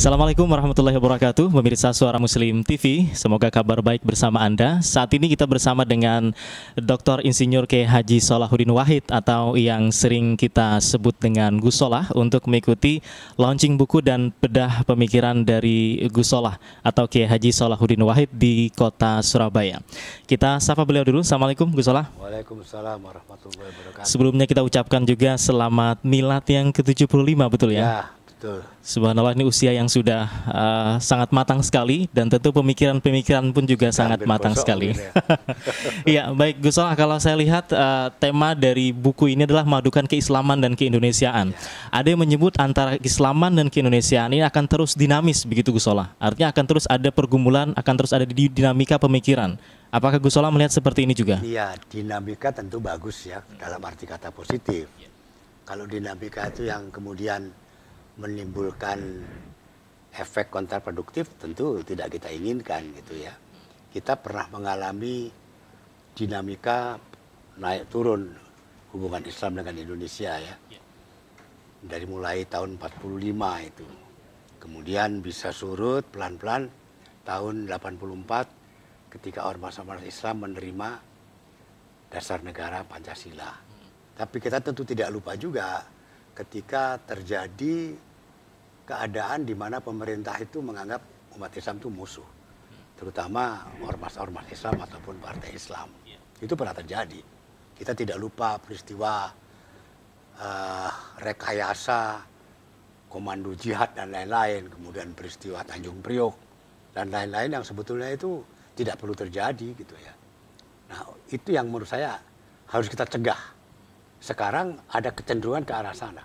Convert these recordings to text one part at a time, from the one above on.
Assalamualaikum warahmatullahi wabarakatuh Pemirsa Suara Muslim TV Semoga kabar baik bersama Anda Saat ini kita bersama dengan Dr. Insinyur K. Haji Solahuddin Wahid Atau yang sering kita sebut dengan Gus Solah Untuk mengikuti launching buku dan bedah pemikiran dari Gus Solah Atau K. Haji Solahuddin Wahid di kota Surabaya Kita sapa beliau dulu Assalamualaikum Gusolah Waalaikumsalam warahmatullahi wabarakatuh Sebelumnya kita ucapkan juga selamat milat yang ke-75 betul ya, ya Subhanallah ini usia yang sudah uh, sangat matang sekali dan tentu pemikiran-pemikiran pun juga Kandil sangat matang sekali. Ya. Iya, baik Gus Salah kalau saya lihat uh, tema dari buku ini adalah madukan keislaman dan keindonesiaan. Ya. Ada yang menyebut antara keislaman dan keindonesiaan ini akan terus dinamis begitu Gus Salah. Artinya akan terus ada pergumulan, akan terus ada dinamika pemikiran. Apakah Gus Salah melihat seperti ini juga? Iya, dinamika tentu bagus ya dalam arti kata positif. Ya. Kalau dinamika itu yang kemudian menimbulkan efek kontraproduktif tentu tidak kita inginkan gitu ya. Kita pernah mengalami dinamika naik turun hubungan Islam dengan Indonesia ya. ya. Dari mulai tahun 45 itu. Kemudian bisa surut pelan-pelan tahun 84 ketika ormas-ormas Islam menerima dasar negara Pancasila. Hmm. Tapi kita tentu tidak lupa juga ketika terjadi keadaan di mana pemerintah itu menganggap umat Islam itu musuh, terutama ormas-ormas Islam ataupun partai Islam. Iya. Itu pernah terjadi. Kita tidak lupa peristiwa uh, rekayasa, komando jihad dan lain-lain, kemudian peristiwa Tanjung Priok dan lain-lain yang sebetulnya itu tidak perlu terjadi gitu ya. Nah itu yang menurut saya harus kita cegah. Sekarang ada kecenderungan ke arah sana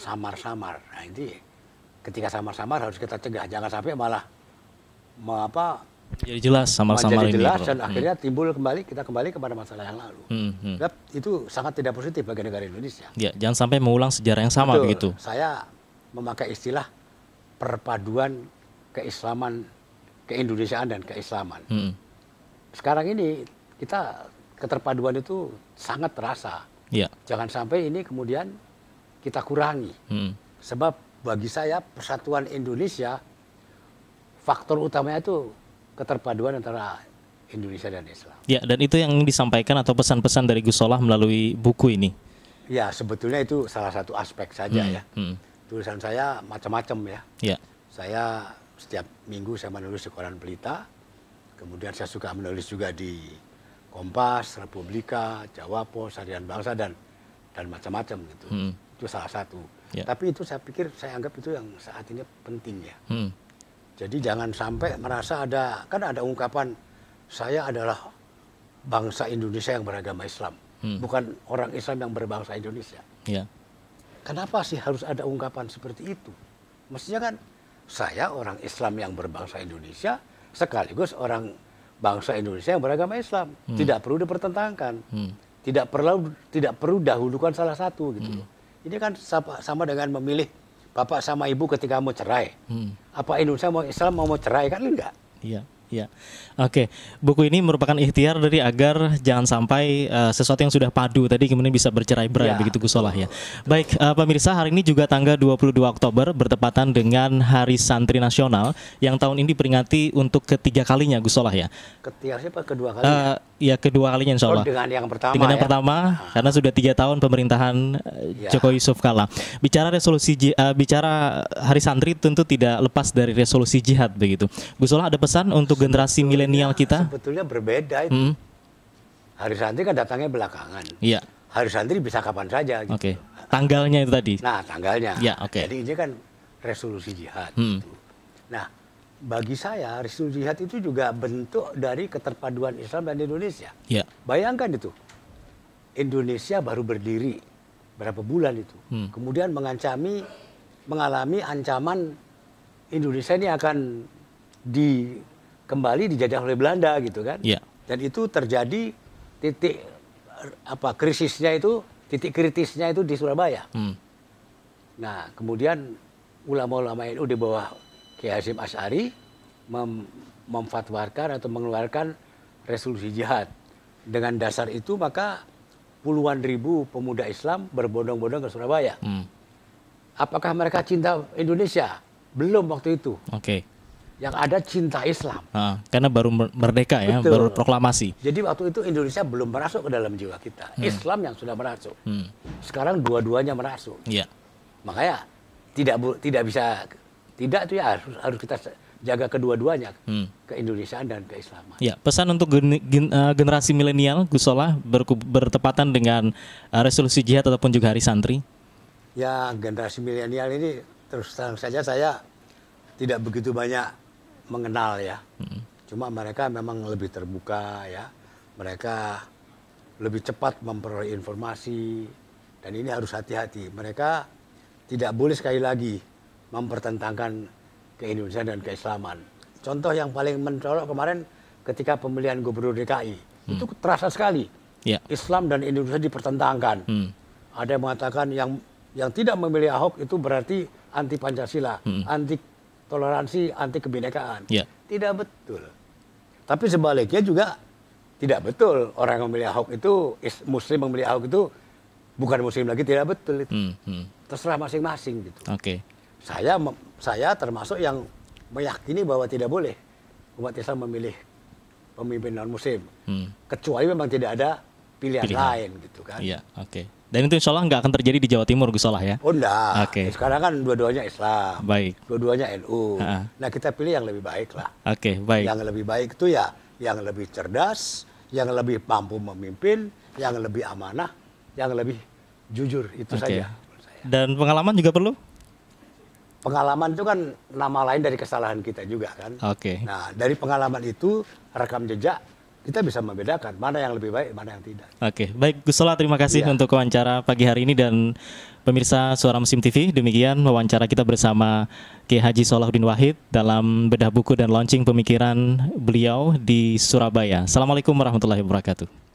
samar-samar. Nah, ini ketika samar-samar harus kita cegah, jangan sampai malah apa jadi jelas samar-samar ini. jelas dan hmm. akhirnya timbul kembali kita kembali kepada masalah yang lalu. Hmm, hmm. itu sangat tidak positif bagi negara Indonesia. Ya, jangan sampai mengulang sejarah yang sama Betul. begitu. Saya memakai istilah perpaduan keislaman, keindonesiaan dan keislaman. Hmm. Sekarang ini kita keterpaduan itu sangat terasa. Ya. Jangan sampai ini kemudian kita kurangi. Hmm. Sebab bagi saya persatuan Indonesia faktor utamanya itu keterpaduan antara Indonesia dan Islam. Ya, dan itu yang disampaikan atau pesan-pesan dari Gus Solah melalui buku ini. Ya, sebetulnya itu salah satu aspek saja hmm. ya. Hmm. Tulisan saya macam-macam ya. ya. Saya setiap minggu saya menulis di koran Pelita. Kemudian saya suka menulis juga di Kompas, Republika, Jawa Pos, Harian Bangsa dan dan macam-macam gitu. Hmm. Itu salah satu. Yeah. Tapi itu saya pikir saya anggap itu yang saat ini penting ya. Hmm. Jadi jangan sampai merasa ada kan ada ungkapan saya adalah bangsa Indonesia yang beragama Islam, hmm. bukan orang Islam yang berbangsa Indonesia. Yeah. Kenapa sih harus ada ungkapan seperti itu? Mestinya kan saya orang Islam yang berbangsa Indonesia sekaligus orang bangsa Indonesia yang beragama Islam. Hmm. Tidak perlu dipertentangkan. Hmm tidak perlu tidak perlu dahulukan salah satu gitu. Hmm. Ini kan sama, sama dengan memilih bapak sama ibu ketika mau cerai. Hmm. Apa Indonesia mau Islam mau, mau cerai kan enggak? Iya. Ya, oke. Buku ini merupakan ikhtiar dari agar jangan sampai uh, sesuatu yang sudah padu tadi kemudian bisa bercerai-berai ya. begitu Gusolah ya. Baik, uh, pemirsa hari ini juga tanggal 22 Oktober bertepatan dengan Hari Santri Nasional yang tahun ini diperingati untuk ketiga kalinya Gusolah ya. Ketiga siapa kedua kalinya? Uh, eh, ya kedua kalinya Insya oh, Allah. Oh, dengan yang pertama. Dengan yang ya? pertama nah. karena sudah tiga tahun pemerintahan ya. Jokowi Yusuf Kala. Bicara resolusi uh, bicara Hari Santri tentu tidak lepas dari resolusi jihad begitu. Gusolah ada pesan untuk generasi milenial kita? Sebetulnya berbeda itu. Hmm. Hari santri kan datangnya belakangan. Iya. Hari santri bisa kapan saja. Gitu. Oke. Okay. Tanggalnya itu tadi. Nah, tanggalnya. Iya. oke. Okay. Jadi ini kan resolusi jihad. Hmm. Gitu. Nah, bagi saya resolusi jihad itu juga bentuk dari keterpaduan Islam dan Indonesia. Iya. Bayangkan itu. Indonesia baru berdiri berapa bulan itu. Hmm. Kemudian mengancami mengalami ancaman Indonesia ini akan di kembali dijajah oleh Belanda gitu kan. Yeah. Dan itu terjadi titik apa krisisnya itu titik kritisnya itu di Surabaya. Hmm. Nah kemudian ulama-ulama NU di bawah Kiai Hasyim Asy'ari mem memfatwarkan atau mengeluarkan resolusi jihad. Dengan dasar itu maka puluhan ribu pemuda Islam berbondong-bondong ke Surabaya. Hmm. Apakah mereka cinta Indonesia? Belum waktu itu. Okay yang ada cinta Islam. Nah, karena baru merdeka ya, Betul. baru proklamasi. Jadi waktu itu Indonesia belum merasuk ke dalam jiwa kita. Hmm. Islam yang sudah merasuk. Hmm. Sekarang dua-duanya merasuk. Ya. Makanya tidak tidak bisa tidak itu ya harus harus kita jaga kedua-duanya hmm. Indonesia dan ke Islam Ya, pesan untuk eh, generasi milenial Gusola ber, bertepatan dengan eh, resolusi jihad ataupun juga hari santri. Ya, generasi milenial ini terus terang saja saya tidak begitu banyak mengenal ya. Hmm. Cuma mereka memang lebih terbuka ya. Mereka lebih cepat memperoleh informasi dan ini harus hati-hati. Mereka tidak boleh sekali lagi mempertentangkan keindonesiaan dan keislaman. Contoh yang paling mencolok kemarin ketika pemilihan gubernur DKI. Hmm. Itu terasa sekali. ya. Islam dan Indonesia dipertentangkan. Hmm. Ada yang mengatakan yang yang tidak memilih Ahok itu berarti anti Pancasila, hmm. anti toleransi anti kebinekaan. Yeah. Tidak betul. Tapi sebaliknya juga tidak betul orang yang memilih Ahok itu muslim memilih Ahok itu bukan muslim lagi tidak betul itu. Hmm, hmm. Terserah masing-masing gitu. Oke. Okay. Saya saya termasuk yang meyakini bahwa tidak boleh umat Islam memilih pemimpin non muslim. Hmm. Kecuali memang tidak ada pilihan, pilihan. lain gitu kan. Iya, yeah, oke. Okay. Dan itu insya Allah nggak akan terjadi di Jawa Timur Gus Solah ya? Oh enggak. Oke. Okay. Sekarang kan dua-duanya Islam. Baik. Dua-duanya NU. Ha Nah kita pilih yang lebih baik lah. Oke okay, baik. Yang lebih baik itu ya yang lebih cerdas, yang lebih mampu memimpin, yang lebih amanah, yang lebih jujur itu okay. saja. Dan pengalaman juga perlu? Pengalaman itu kan nama lain dari kesalahan kita juga kan. Oke. Okay. Nah dari pengalaman itu rekam jejak kita bisa membedakan mana yang lebih baik, mana yang tidak. Oke, baik Gus Sola, terima kasih ya. untuk wawancara pagi hari ini dan pemirsa Suara Musim TV. Demikian wawancara kita bersama Ki Haji Solahuddin Wahid dalam bedah buku dan launching pemikiran beliau di Surabaya. Assalamualaikum warahmatullahi wabarakatuh.